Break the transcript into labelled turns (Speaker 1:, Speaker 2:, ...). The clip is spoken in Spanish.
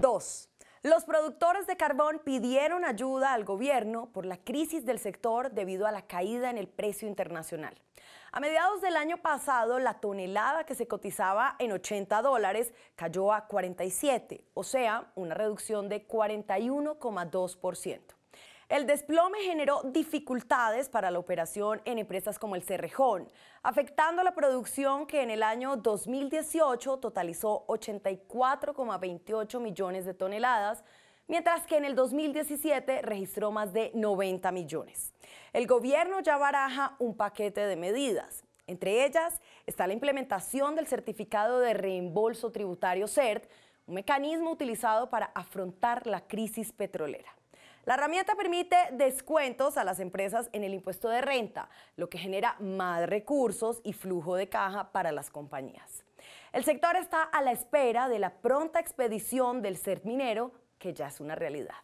Speaker 1: 2. los productores de carbón pidieron ayuda al gobierno por la crisis del sector debido a la caída en el precio internacional. A mediados del año pasado, la tonelada que se cotizaba en 80 dólares cayó a 47, o sea, una reducción de 41,2%. El desplome generó dificultades para la operación en empresas como el Cerrejón, afectando la producción que en el año 2018 totalizó 84,28 millones de toneladas, mientras que en el 2017 registró más de 90 millones. El gobierno ya baraja un paquete de medidas. Entre ellas está la implementación del certificado de reembolso tributario CERT, un mecanismo utilizado para afrontar la crisis petrolera. La herramienta permite descuentos a las empresas en el impuesto de renta, lo que genera más recursos y flujo de caja para las compañías. El sector está a la espera de la pronta expedición del CERT minero, que ya es una realidad.